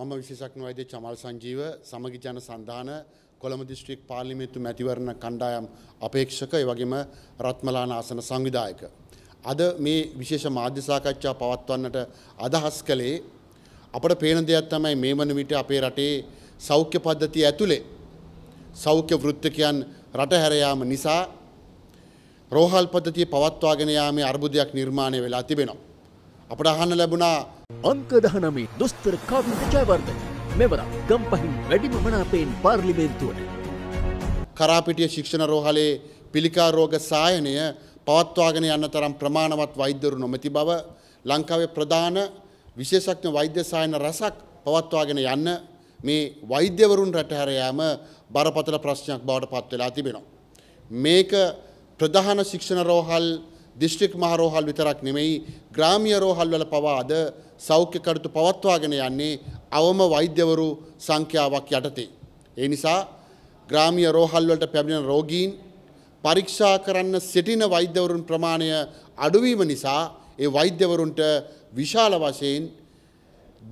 මම විශේෂඥ වෛද්‍ය චමල් සංජීව සමගි ජන සන්ධාන කොළඹ දිස්ත්‍රික් පාර්ලිමේන්තු මැතිවරණ කණ්ඩායම් අපේක්ෂක ඒ වගේම රත්මලාන ආසන සංවිධායක. අද මේ විශේෂ මාධ්‍ය සාකච්ඡා පවත්වන්නට අදහස් කළේ අපට පේන දෙයක් තමයි මේ වන විට අපේ රටේ සෞඛ්‍ය පද්ධතිය ඇතුලේ සෞඛ්‍ය වෘත්තිකයන් රට හැර යාම නිසා රෝහල් පද්ධතිය පවත්වාගෙන යාමේ අර්බුදයක් නිර්මාණය වෙලා තිබෙනවා. අපට අහන්න ලැබුණා අංක දහනමේ දොස්තර කවිද ජයවර්ධන මෙවර ගම්පහින් වැඩිම මනාපයෙන් පාර්ලිමේන්තුවට කරාපිටිය ශික්ෂණ රෝහලේ පිළිකා රෝග සායනය පවත්වාගෙන යන්න තරම් ප්‍රමාණවත් වෛද්‍යවරු නොමැති බව ලංකාවේ ප්‍රධාන විශේෂඥ වෛද්‍ය සායන රසක් පවත්වාගෙන යන්න මේ වෛද්‍යවරුන් රටහැර යාම බරපතල ප්‍රශ්නයක් බවට පත් වෙලා තිබෙනවා. මේක ප්‍රධාන ශික්ෂණ රෝහල් දිශ්ටික් මහරෝහල් විතරක් නෙමෙයි ග්‍රාමිය රෝහල්වල පවා අද සෞඛ්‍ය කටයුතු පවත්වාගෙන යන්නේ අවම වෛද්‍යවරු සංඛ්‍යාවක් යටතේ. ඒ නිසා ග්‍රාමිය රෝහල්වලට පැමිණෙන රෝගීන් පරීක්ෂා කරන්න සිටින වෛද්‍යවරුන් ප්‍රමාණය අඩුවීම නිසා ඒ වෛද්‍යවරුන්ට විශාල වශයෙන්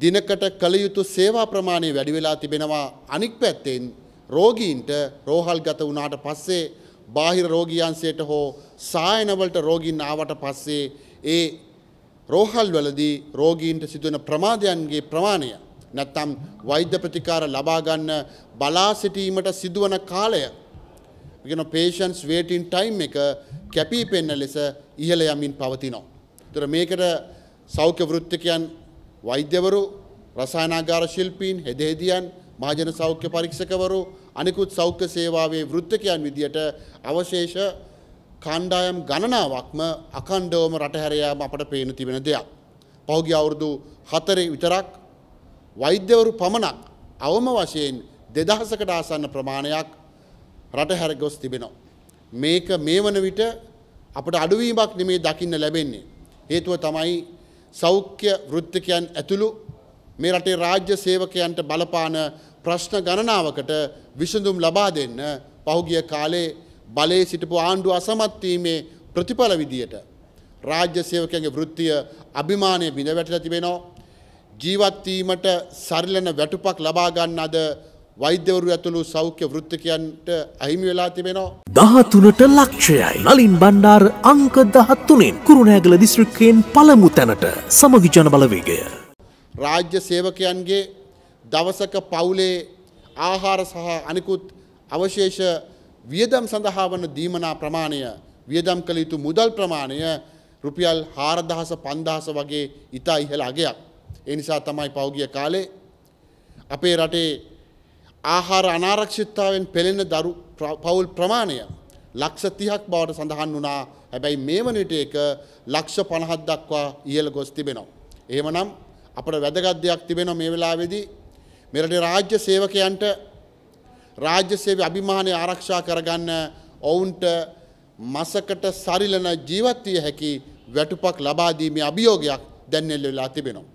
දිනකට කළ යුතු සේවා ප්‍රමාණය වැඩි වෙලා තිබෙනවා අනික් පැත්තෙන් රෝගීන්ට රෝහල්ගත වුණාට පස්සේ බාහිර රෝගියන්සයට හෝ සායනවලට රෝගීන් ආවට පස්සේ ඒ රෝහල් වලදී රෝගීන්ට සිදුවන ප්‍රමාදයන්ගේ ප්‍රමාණය නැත්තම් වෛද්‍ය ප්‍රතිකාර ලබා ගන්න බලා සිටීමට සිදුවන කාලය කියන patients waiting time එක කැපී පෙනෙන ලෙස ඉහළ යමින් පවතිනවා. ඒතර මේකට සෞඛ්‍ය වෘත්තිකයන් වෛද්‍යවරු රසායනාගාර ශිල්පීන් හෙදෙහෙදියන් මහජන සෞඛ්‍ය පරීක්ෂකවරු අනිකුත් සෞඛ්‍ය සේවාවේ වෘත්තකයන් විදියට අවශේෂ කණ්ඩායම් ගණනාවක්ම අකණ්ඩවම රට හැර යාම අපට පේන තිබෙන දෙයක්. පහුගිය අවුරුදු 4 විතරක් වෛද්‍යවරු පමණක් අවම වශයෙන් 2000කට ආසන්න ප්‍රමාණයක් රට හැර ගොස් තිබෙනවා. මේක මේ වන විට අපට අඩුවීමක් නෙමේ දකින්න ලැබෙන්නේ. හේතුව තමයි සෞඛ්‍ය වෘත්තකයන් ඇතුළු මේ රටේ රාජ්‍ය සේවකයන්ට බලපාන ප්‍රශ්න ගණනාවකට විසඳුම් ලබා දෙන්න පහුගිය කාලේ බලයේ සිටපු ආණ්ඩුව අසමත් වීමේ ප්‍රතිඵල විදියට රාජ්‍ය සේවකයන්ගේ වෘත්තිය අභිමානය බිඳ වැටලා තිබෙනවා. ජීවත් වීමට සරිලන වැටුපක් ලබා ගන්න අද වෛද්‍යවරු ඇතුළු සෞඛ්‍ය වෘත්තිකයන්ට අහිමි වෙලා තිබෙනවා. දහතුනට ලක්ෂයයි. නලින් බණ්ඩාර අංක දහත්තුනෙන් කුරුණෑගල දිස්ත්‍රික්කයෙන් පළමු තැනට සමගි ජනබලවේගය. රාජ්‍ය සේවකයන්ගේ දවසක පවුලේ ආහාර සහ අනිකුත් අවශේෂ වියදම් සඳහා වන දීමනා ප්‍රමාණය වියදම් කළ යුතු මුදල් ප්‍රමාණය රුපියල් හාරදහස පන්දහස වගේ ඉතා ඉහළ අගයක්. ඒ නිසා තමයි පෞගිය කාලේ අපේ රටේ ආහාර අනාරක්ෂිත්තාවෙන් පෙළෙන දරු පවුල් ප්‍රමාණය ලක්ෂ තිහක් බවට සඳහන් වනා හැබැයි මේ වනිට එක ලක්ෂ පණහත් දක්වා ඉහළ ගොස් තිබෙනවා. එහෙමනම් අපට වැදගත් දෙයක් තිබෙනවා මේ වෙලාවේදී මෙරට රාජ්‍ය සේවකයන්ට රාජ්‍ය සේවය අභිමානය ආරක්ෂා කරගන්න ඔවුන්ට මසකට සරිලන ජීවත් විය හැකි වැටුපක් ලබා දීමේ අභියෝගයක් දැන් එල්ල වෙලා තිබෙනවා.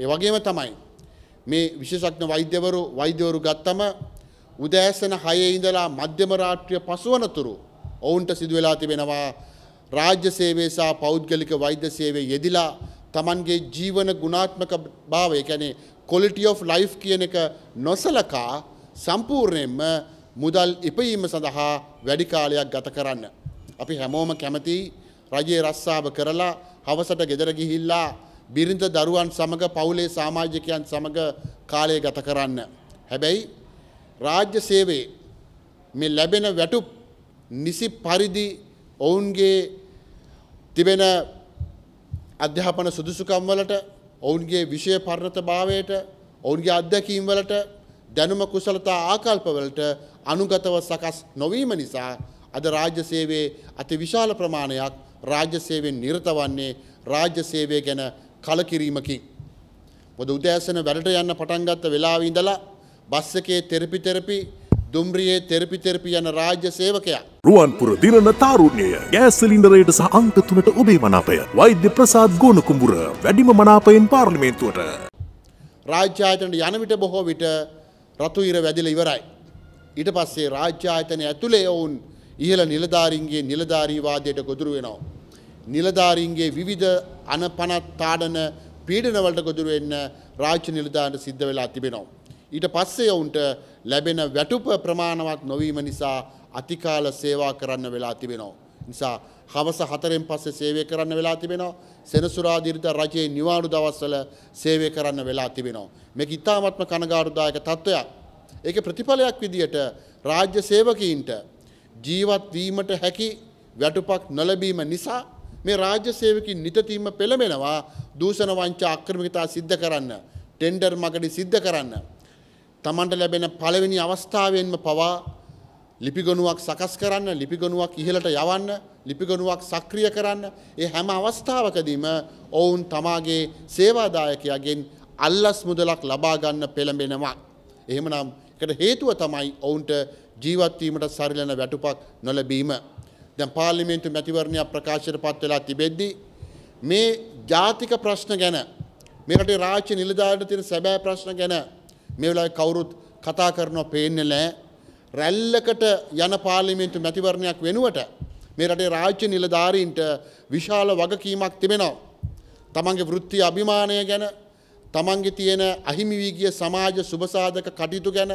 ඒ වගේම තමයි මේ විශේෂඥ වෛද්‍යවරු වෛද්‍යවරු ගත්තම උදෑසන 6 ඉඳලා මධ්‍යම රාත්‍රිය පසුවනතුරු ඔවුන්ට සිදු වෙලා තිබෙනවා රාජ්‍ය සේවය සහ පෞද්ගලික වෛද්‍ය සේවයේ යෙදිලා තමන්ගේ ජීවන ගුණාත්මක භාවය ගැනේ කොලිටි of ලයිෆ් කියන එක නොසලකා සම්පූර්ණයෙන්ම මුදල් ඉපයීම සඳහා වැඩි කාලයක් ගත කරන්න. අපි හැමෝම කැමති රජයේ රස්සාව කරලා හවසට ගෙදර ගිහිල්ලා බිරිඳ දරුවන් සමග පවුලේ සමාජිකයන් සමග කාලය ගත කරන්න. හැබැයි රාජ්‍ය සේවේ මේ ලැබෙන වැටුප් නිසි පරිදි ඔවුන්ගේ තිබෙන අධ්‍යාපන සුදුසුකම් වලට ඔවුන්ගේ විෂය පරිණතභාවයට ඔවුන්ගේ අත්දැකීම් වලට දැනුම කුසලතා ආකල්ප වලට අනුගතව සකස් නොවීම නිසා අද රාජ්‍ය සේවයේ අති විශාල ප්‍රමාණයක් රාජ්‍ය සේවයෙන් නිරත වන්නේ රාජ්‍ය සේවය ගැන කලකිරීමකින්. මොද උදෑසන වැඩට යන්න පටන් ගත්ත වෙලාවේ ඉඳලා බස් එකේ තෙරපි තෙරපි දුම්රියේ තෙරපි තෙරපි යන රාජ්‍ය සේවකයා. රුවන්පුර දිරණ තාරුණ්‍යය ගෑස්සිලින්ඩරයට සහ අංක තුනට ඔබේ මනාපය වෛද්‍ය ප්‍රසාත් ගෝනකුඹුර වැඩිම මනාපයෙන් පාර්ලිමේන්තුවට. රාජ්‍යායතනට යනවිට බොහෝ විට රතු ඉර වැදිල ඉවරයි. ඊට පස්සේ රාජ්‍යායතනය ඇතුළේ ඔවුන් ඉහළ නිලධාරින්ගේ නිලධාරීවාදයට ගොදුරු වෙනවා. නිලධාරින්ගේ විවිධ අනපනත් තාඩන පීඩනවලට ගොදුරු වෙන්න රාජ්‍ය නිලධාරට සිද්ධ වෙලා තිබෙනවා. ඊට පස්සේ ඔවුන්ට ලැබෙන වැටුප ප්‍රමාණවත් නොවීම නිසා අතිකාල සේවා කරන්න වෙලා තිබෙනවා. නිසා හවස හතරෙන් පස්සේ සේවය කරන්න වෙලා තිබෙනවා. සෙනසුරාදිරිත රජයේ නිවාඩු දවස්වල සේවය කරන්න වෙලා තිබෙනවා. මේක ඉතාමත්ම කනගාටුදායක තත්ත්වයක්. ඒක ප්‍රතිඵලයක් විදියට රාජ්‍ය සේවකීන්ට ජීවත් වීමට හැකි වැටුපක් නොලැබීම නිසා මේ රාජ්‍ය සේවකින් නිතතීම පෙළඹෙනවා දූෂණ වංචා අක්‍රමිකතා සිද්ධ කරන්න ටෙන්ඩර් මගදී සිද්ධ කරන්න තමන්ට ලැබෙන පළවෙනි අවස්ථාවෙන්ම පවා ලිපිගොනුවක් සකස් කරන්න ලිපිගොනුවක් ඉහළට යවන්න ලිපිගොනුවක් සක්‍රිය කරන්න ඒ හැම අවස්ථාවකදීම ඔවුන් තමාගේ සේවාදායකයාගෙන් අල්ලස් මුදලක් ලබාගන්න පෙළඹෙනවා. එහෙමනම් එකට හේතුව තමයි ඔවුන්ට ජීවත්වීමට සරිලන වැටුපක් නොලබීම. දැන් පාර්ලිමේන්තු මැතිවරණයක් ප්‍රකාශයට පත් වෙලා තිබෙද්දී මේ ජාතික ප්‍රශ්න ගැන මේ රටේ රාජ්‍ය නිලධාරීන් තියෙන සැබෑ ප්‍රශ්න ගැන මේ වෙලාවේ කවුරුත් කතා කරනවා පේන්නේ නැහැ. රැල්ලකට යන පාර්ලිමේන්තු මැතිවරණයක් වෙනුවට මේ රටේ රාජ්‍ය නිලධාරීන්ට විශාල වගකීමක් තිබෙනවා. තමන්ගේ වෘත්ති අභිමානය ගැන තමන්ගේ තියෙන අහිමි වී ගිය සමාජ සුබසාධක කටයුතු ගැන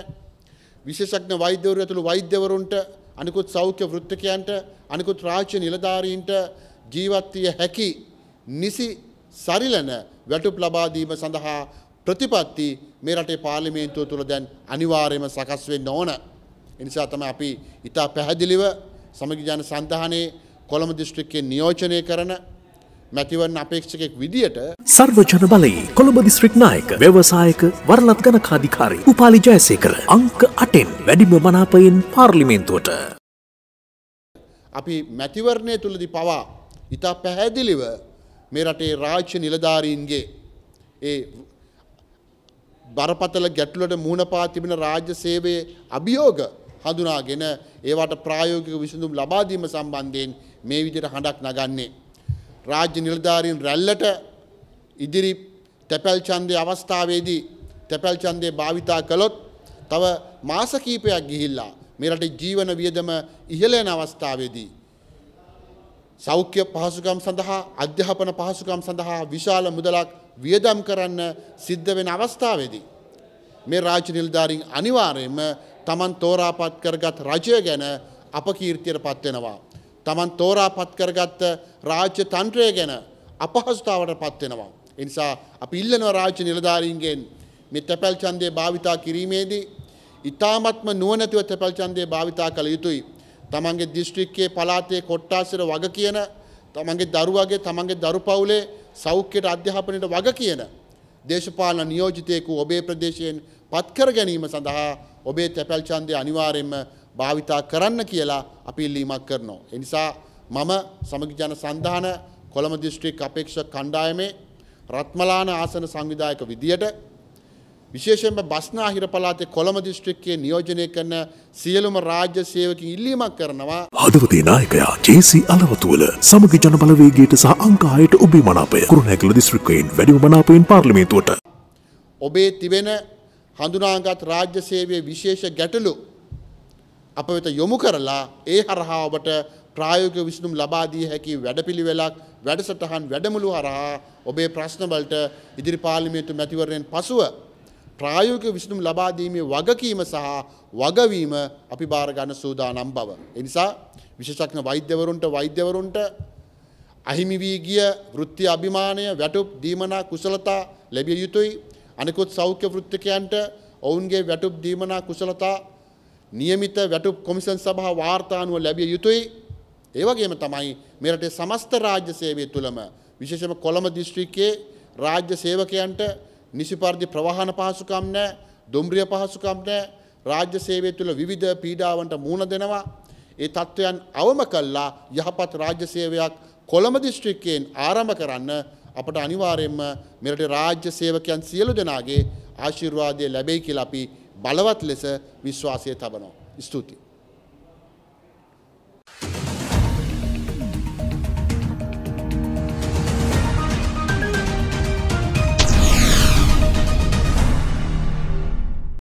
විශේෂඥ වෛද්‍යවරු ඇතුළු වෛද්‍යවරුන්ට අනිකුත් සෞඛ්‍ය වෘත්තිකයන්ට අනිකුත් රාජ්‍ය නිලධාරීන්ට ජීවත් විය හැකි නිසි සරිලන වැටුප් ලබා දීම සඳහා ප්‍රතිපත්ති මේ රටේ පාර්ලිමේන්තුව තුළ දැන් අනිවාර්යම සකස් වෙන්න ඕන. එනිසා තමයි අපි ඉතා පැහැදිලිව සමගි ජන සන්ධානයේ කොළඹ දිස්ත්‍රික්කයේ නියෝජනය කරන මැතිවරණ අපේක්ෂකෙක් විදියට සර්වජන බලයේ කොළඹ දිස්ත්‍රික් නායක ව්‍යවසායක වරලත් ගණකාධිකාරී උපාලි ජයසේකර අංක 8න් වැඩිම මනාපයෙන් පාර්ලිමේන්තුවට අපි මැතිවරණය තුලදී පවා ඉතා පැහැදිලිව මේ රටේ රාජ්‍ය නිලධාරීන්ගේ ඒ බරපතල ගැටලුවට මුහුණ පා තිබෙන රාජ්‍ය සේවයේ අභියෝග හඳුනාගෙන ඒවට ප්‍රායෝගික විසඳුම් ලබා දීම සම්බන්ධයෙන් මේ විදිහට හඬක් නගන්නේ රාජ්‍ය නිලධාරීන් රැල්ලට ඉදිරි තැපැල් ඡන්දේ අවස්ථාවේදී තැපැල් ඡන්දේ භාවිතා කළොත් තව මාස කිහිපයක් ගිහිල්ලා මේ රටේ ජීවන වියදම ඉහළ යන අවස්ථාවේදී සෞඛ්‍ය පහසුකම් සඳහා අධ්‍යාපන පහසුකම් සඳහා විශාල මුදලක් වියදම් කරන්න සිද්ධ වෙන අවස්ථාවේදී. මේ රාජ නිලධාරීන් අනිවාර්යයෙන්ම තමන් තෝරාපත් කරගත් රජය ගැන අපකීර්තියට පත්වෙනවා. තමන් තෝරාපත් කරගත්ත රාජ්‍ය තන්ත්‍රය ගැන අපහසුතාවට පත්වෙනවා. එනිසා අපි ඉල්ලනවා රාජ්‍ය නිලධාරීන්ගෙන් මේ තැපැල් ඡන්දය භාවිතා කිරීමේදී ඉතාමත්ම නුවණැතිව තැපැල් ඡන්දය භාවිතා කළ යුතුයි. තමන්ගේ දිස්ත්‍රික්කයේ පළාතේ කොට්ටාසර වග කියන තමන්ගේ දරුවගේ තමන්ගේ දරු පවුලේ සෞඛ්‍යයට අධ්‍යාපනයට වග කියන දේශපාලන නියෝජිතයෙකු ඔබේ ප්‍රදේශයෙන් පත්කර ගැනීම සඳහා ඔබේ තැපැල් ඡන්දය අනිවාර්යයෙන්ම භාවිතා කරන්න කියලා අපි ඉල්ලීමක් කරනවා. ඒ නිසා මම සමගි ජන සංධාන කොළඹ දිස්ත්‍රික් අපේක්ෂක කණ්ඩායමේ රත්මලාන ආසන සංවිධායක විදියට විශේෂයෙන්ම බස්නාහිර පළාතේ කොළඹ දිස්ත්‍රික්කයේ නියෝජනය කරන සියලුම රාජ්‍ය සේවකින් ඉල්ලීමක් කරනවා. හදවතේ නායකයා ජේසී අලවතුවල සමග ජනබලවේගයට සහ අංක 6ට ඔබේ මනාපය කුරුණෑගල දිස්ත්‍රික්කයෙන් වැඩිම මනාපයෙන් පාර්ලිමේන්තුවට. ඔබේ තිබෙන හඳුනාගත් රාජ්‍ය සේවයේ විශේෂ ගැටලු අප වෙත යොමු කරලා ඒ හරහා ඔබට ප්‍රායෝගික විසඳුම් ලබා දී හැකි වැඩපිළිවෙලක් වැඩසටහන් වැඩමුළු හරහා ඔබේ ප්‍රශ්න වලට ඉදිරි පාර්ලිමේන්තු මැතිවරණයෙන් පසුව ප්‍රායෝගික විසඳුම් ලබා දීමේ වගකීම සහ වගවීම අපි බාර ගන්න සූදානම් බව. ඒ නිසා විශේෂඥ වෛද්‍යවරුන්ට වෛද්‍යවරුන්ට අහිමි වී ගිය වෘත්ති අභිමානය, වැටුප්, දීමනා, කුසලතා ලැබිය යුතුයි. අනිකුත් සෞඛ්‍ය වෘත්තිකයන්ට ඔවුන්ගේ වැටුප්, දීමනා, කුසලතා નિયમિત වැටුප් කොමිෂන් සභා වාර්තා අනුව ලැබිය යුතුයි. ඒ වගේම තමයි මේ රටේ සමස්ත රාජ්‍ය සේවය තුලම විශේෂම කොළඹ දිස්ත්‍රික්කයේ රාජ්‍ය සේවකයන්ට නිසිපරිදි ප්‍රවාහන පහසුකම් නැහැ, දුම්රිය පහසුකම් නැහැ. රාජ්‍ය සේවය තුළ විවිධ පීඩාවන්ට මුහුණ දෙනවා. ඒ තත්ත්වයන් අවම කළා යහපත් රාජ්‍ය සේවයක් කොළඹ දිස්ත්‍රික්කයෙන් ආරම්භ කරන්න අපට අනිවාර්යයෙන්ම මෙරට රාජ්‍ය සේවකයන් සියලු දෙනාගේ ආශිර්වාදය ලැබෙයි කියලා අපි බලවත් ලෙස විශ්වාසය තබනවා. ස්තුතියි